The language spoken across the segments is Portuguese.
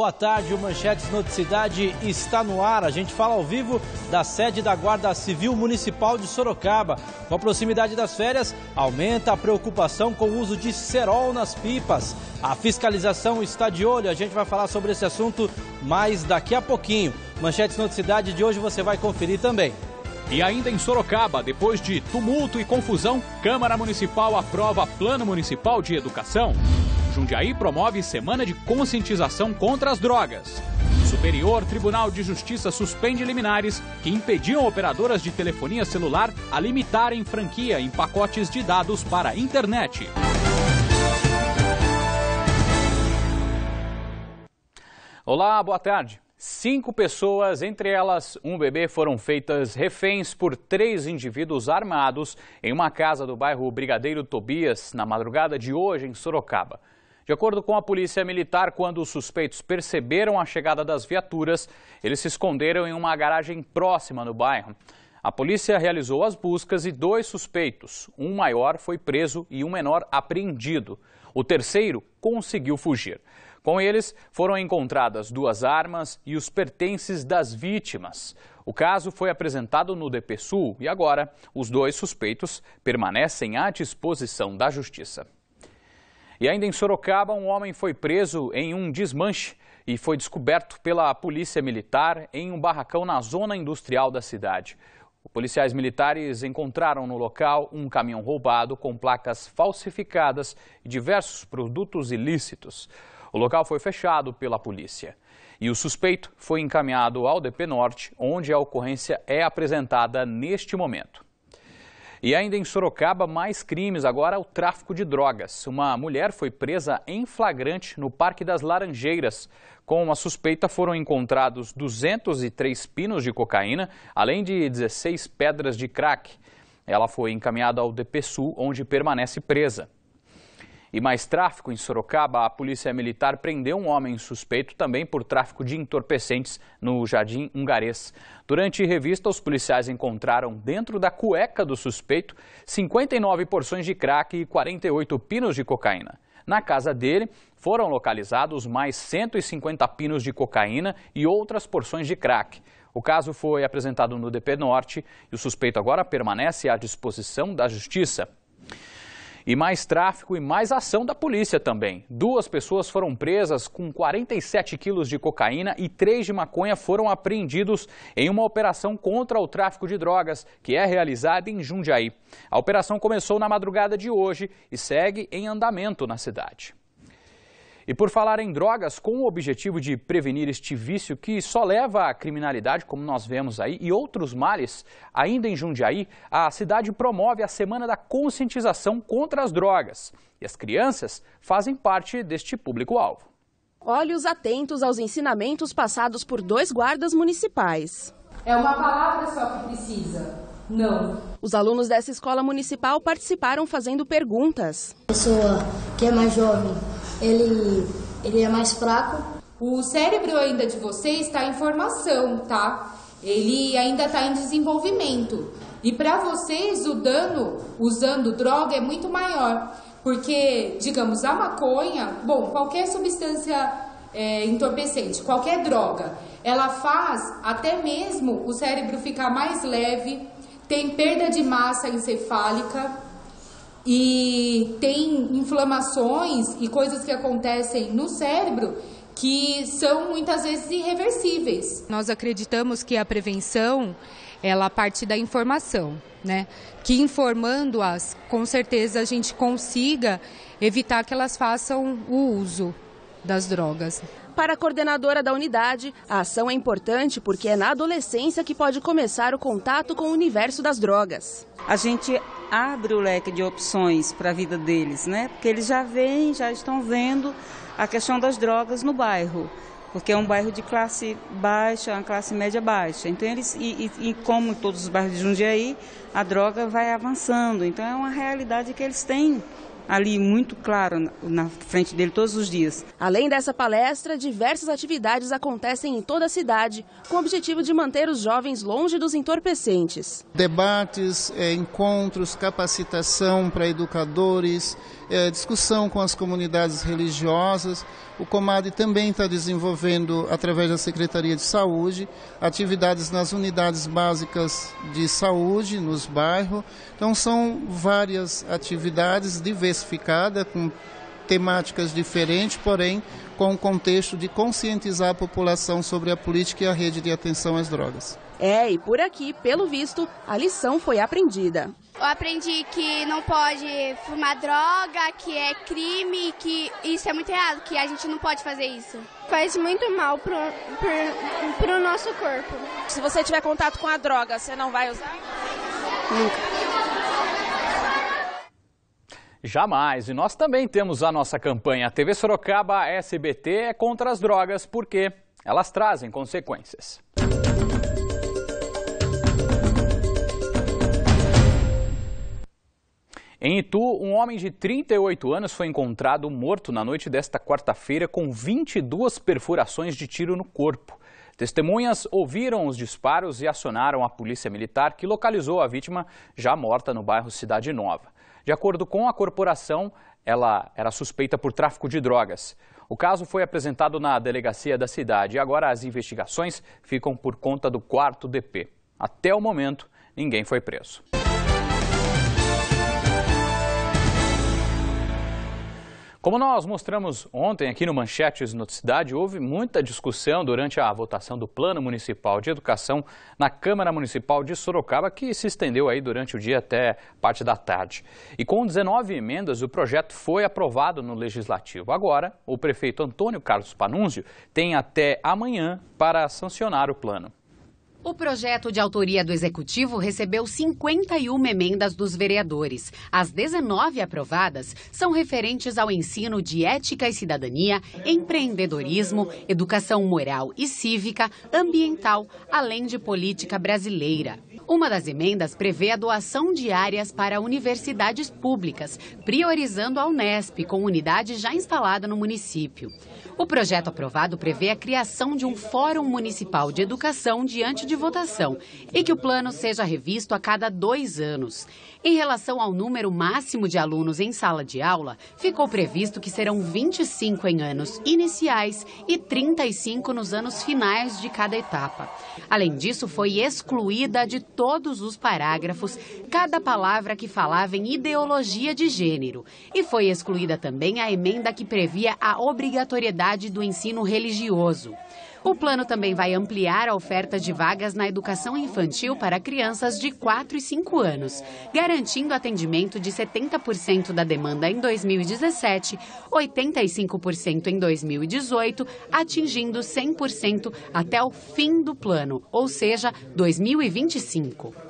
Boa tarde, o Manchetes Noticidade está no ar. A gente fala ao vivo da sede da Guarda Civil Municipal de Sorocaba. Com a proximidade das férias, aumenta a preocupação com o uso de cerol nas pipas. A fiscalização está de olho. A gente vai falar sobre esse assunto mais daqui a pouquinho. Manchetes Noticidade de hoje você vai conferir também. E ainda em Sorocaba, depois de tumulto e confusão, Câmara Municipal aprova Plano Municipal de Educação. Jundiaí promove semana de conscientização contra as drogas. Superior Tribunal de Justiça suspende liminares que impediam operadoras de telefonia celular a limitarem franquia em pacotes de dados para a internet. Olá, boa tarde. Cinco pessoas, entre elas um bebê, foram feitas reféns por três indivíduos armados em uma casa do bairro Brigadeiro Tobias na madrugada de hoje em Sorocaba. De acordo com a polícia militar, quando os suspeitos perceberam a chegada das viaturas, eles se esconderam em uma garagem próxima no bairro. A polícia realizou as buscas e dois suspeitos, um maior foi preso e um menor apreendido. O terceiro conseguiu fugir. Com eles foram encontradas duas armas e os pertences das vítimas. O caso foi apresentado no Sul e agora os dois suspeitos permanecem à disposição da Justiça. E ainda em Sorocaba, um homem foi preso em um desmanche e foi descoberto pela polícia militar em um barracão na zona industrial da cidade. Policiais militares encontraram no local um caminhão roubado com placas falsificadas e diversos produtos ilícitos. O local foi fechado pela polícia. E o suspeito foi encaminhado ao DP Norte, onde a ocorrência é apresentada neste momento. E ainda em Sorocaba, mais crimes agora o tráfico de drogas. Uma mulher foi presa em flagrante no Parque das Laranjeiras. Com uma suspeita foram encontrados 203 pinos de cocaína, além de 16 pedras de crack. Ela foi encaminhada ao DPSU, onde permanece presa. E mais tráfico em Sorocaba, a polícia militar prendeu um homem suspeito também por tráfico de entorpecentes no Jardim Hungarês. Durante revista, os policiais encontraram dentro da cueca do suspeito 59 porções de crack e 48 pinos de cocaína. Na casa dele foram localizados mais 150 pinos de cocaína e outras porções de crack. O caso foi apresentado no DP Norte e o suspeito agora permanece à disposição da Justiça. E mais tráfico e mais ação da polícia também. Duas pessoas foram presas com 47 quilos de cocaína e três de maconha foram apreendidos em uma operação contra o tráfico de drogas, que é realizada em Jundiaí. A operação começou na madrugada de hoje e segue em andamento na cidade. E por falar em drogas, com o objetivo de prevenir este vício que só leva à criminalidade, como nós vemos aí, e outros males, ainda em Jundiaí, a cidade promove a Semana da Conscientização contra as Drogas. E as crianças fazem parte deste público-alvo. Olhos atentos aos ensinamentos passados por dois guardas municipais. É uma palavra só que precisa. Não. Os alunos dessa escola municipal participaram fazendo perguntas. Pessoa que é mais jovem, ele, ele é mais fraco. O cérebro ainda de você está em formação, tá? Ele ainda está em desenvolvimento. E para vocês, o dano usando droga é muito maior. Porque, digamos, a maconha, bom, qualquer substância é, entorpecente, qualquer droga, ela faz até mesmo o cérebro ficar mais leve, tem perda de massa encefálica e tem inflamações e coisas que acontecem no cérebro que são muitas vezes irreversíveis. Nós acreditamos que a prevenção ela parte da informação, né? Que informando-as, com certeza a gente consiga evitar que elas façam o uso das drogas. Para a coordenadora da unidade, a ação é importante porque é na adolescência que pode começar o contato com o universo das drogas. A gente abre o leque de opções para a vida deles, né? Porque eles já vêm, já estão vendo a questão das drogas no bairro, porque é um bairro de classe baixa, uma classe média baixa. Então eles e, e, e como todos os bairros de Jundiaí, a droga vai avançando. Então é uma realidade que eles têm ali muito claro na frente dele todos os dias. Além dessa palestra, diversas atividades acontecem em toda a cidade, com o objetivo de manter os jovens longe dos entorpecentes. Debates, eh, encontros, capacitação para educadores, eh, discussão com as comunidades religiosas. O Comad também está desenvolvendo, através da Secretaria de Saúde, atividades nas unidades básicas de saúde, nos bairros. Então, são várias atividades diversas diversificada, com temáticas diferentes, porém com o contexto de conscientizar a população sobre a política e a rede de atenção às drogas. É, e por aqui, pelo visto, a lição foi aprendida. Eu aprendi que não pode fumar droga, que é crime, que isso é muito errado, que a gente não pode fazer isso. Faz muito mal pro, pro, pro nosso corpo. Se você tiver contato com a droga, você não vai usar? Nunca. Jamais. E nós também temos a nossa campanha. A TV Sorocaba SBT é contra as drogas porque elas trazem consequências. Em Itu, um homem de 38 anos foi encontrado morto na noite desta quarta-feira com 22 perfurações de tiro no corpo. Testemunhas ouviram os disparos e acionaram a polícia militar, que localizou a vítima já morta no bairro Cidade Nova. De acordo com a corporação, ela era suspeita por tráfico de drogas. O caso foi apresentado na delegacia da cidade e agora as investigações ficam por conta do quarto DP. Até o momento, ninguém foi preso. Como nós mostramos ontem aqui no Manchetes Noticidade, houve muita discussão durante a votação do Plano Municipal de Educação na Câmara Municipal de Sorocaba, que se estendeu aí durante o dia até parte da tarde. E com 19 emendas, o projeto foi aprovado no Legislativo. Agora, o prefeito Antônio Carlos Panunzio tem até amanhã para sancionar o plano. O projeto de autoria do Executivo recebeu 51 emendas dos vereadores. As 19 aprovadas são referentes ao ensino de ética e cidadania, empreendedorismo, educação moral e cívica, ambiental, além de política brasileira. Uma das emendas prevê a doação de áreas para universidades públicas, priorizando a Unesp, comunidade já instalada no município. O projeto aprovado prevê a criação de um Fórum Municipal de Educação diante de votação e que o plano seja revisto a cada dois anos. Em relação ao número máximo de alunos em sala de aula, ficou previsto que serão 25 em anos iniciais e 35 nos anos finais de cada etapa. Além disso, foi excluída de todos os parágrafos cada palavra que falava em ideologia de gênero. E foi excluída também a emenda que previa a obrigatoriedade do ensino religioso. O plano também vai ampliar a oferta de vagas na educação infantil para crianças de 4 e 5 anos, garantindo atendimento de 70% da demanda em 2017, 85% em 2018, atingindo 100% até o fim do plano, ou seja, 2025.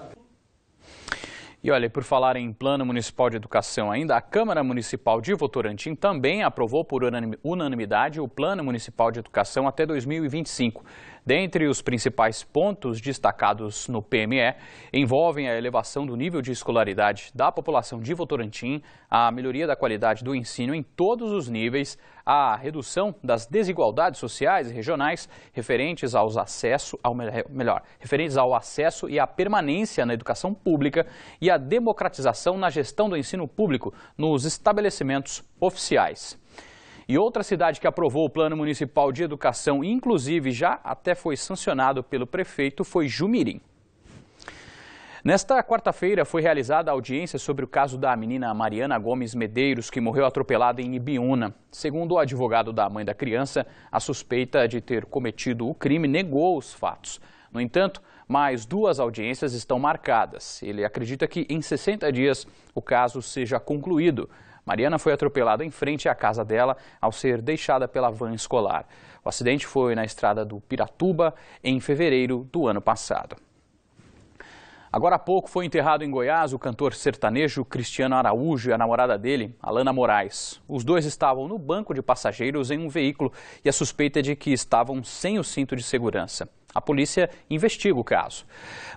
E olha, por falar em Plano Municipal de Educação ainda, a Câmara Municipal de Votorantim também aprovou por unanimidade o Plano Municipal de Educação até 2025. Dentre os principais pontos destacados no PME, envolvem a elevação do nível de escolaridade da população de Votorantim, a melhoria da qualidade do ensino em todos os níveis, a redução das desigualdades sociais e regionais referentes aos acesso ao melhor, referentes ao acesso e à permanência na educação pública e a democratização na gestão do ensino público nos estabelecimentos oficiais. E outra cidade que aprovou o Plano Municipal de Educação, inclusive já até foi sancionado pelo prefeito, foi Jumirim. Nesta quarta-feira foi realizada a audiência sobre o caso da menina Mariana Gomes Medeiros, que morreu atropelada em Ibiúna. Segundo o advogado da mãe da criança, a suspeita de ter cometido o crime negou os fatos. No entanto, mais duas audiências estão marcadas. Ele acredita que em 60 dias o caso seja concluído. Mariana foi atropelada em frente à casa dela ao ser deixada pela van escolar. O acidente foi na estrada do Piratuba em fevereiro do ano passado. Agora há pouco foi enterrado em Goiás o cantor sertanejo Cristiano Araújo e a namorada dele, Alana Moraes. Os dois estavam no banco de passageiros em um veículo e a suspeita é de que estavam sem o cinto de segurança. A polícia investiga o caso.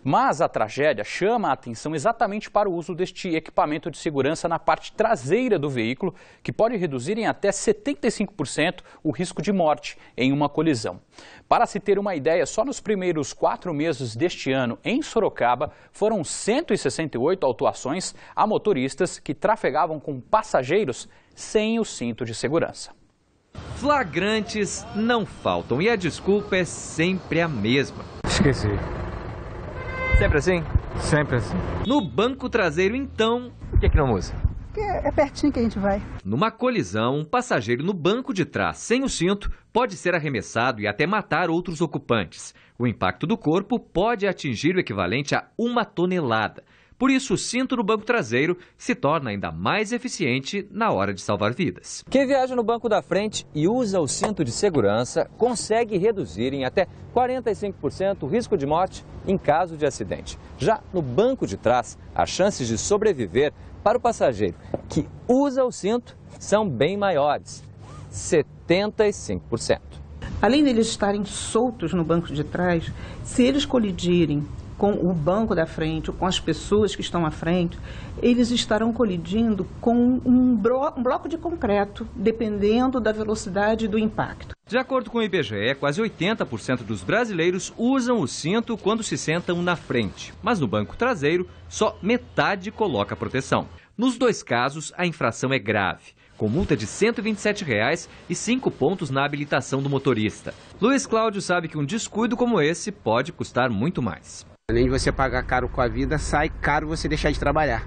Mas a tragédia chama a atenção exatamente para o uso deste equipamento de segurança na parte traseira do veículo, que pode reduzir em até 75% o risco de morte em uma colisão. Para se ter uma ideia, só nos primeiros quatro meses deste ano, em Sorocaba, foram 168 autuações a motoristas que trafegavam com passageiros sem o cinto de segurança. Flagrantes não faltam e a desculpa é sempre a mesma. Esqueci. Sempre assim? Sempre assim. No banco traseiro, então. Por que, é que não usa? Porque é, é pertinho que a gente vai. Numa colisão, um passageiro no banco de trás sem o cinto pode ser arremessado e até matar outros ocupantes. O impacto do corpo pode atingir o equivalente a uma tonelada. Por isso, o cinto no banco traseiro se torna ainda mais eficiente na hora de salvar vidas. Quem viaja no banco da frente e usa o cinto de segurança consegue reduzir em até 45% o risco de morte em caso de acidente. Já no banco de trás, as chances de sobreviver para o passageiro que usa o cinto são bem maiores 75%. Além deles estarem soltos no banco de trás, se eles colidirem com o banco da frente, ou com as pessoas que estão à frente, eles estarão colidindo com um, bro, um bloco de concreto, dependendo da velocidade do impacto. De acordo com o IBGE, quase 80% dos brasileiros usam o cinto quando se sentam na frente, mas no banco traseiro, só metade coloca proteção. Nos dois casos, a infração é grave com multa de R$ 127,00 e cinco pontos na habilitação do motorista. Luiz Cláudio sabe que um descuido como esse pode custar muito mais. Além de você pagar caro com a vida, sai caro você deixar de trabalhar.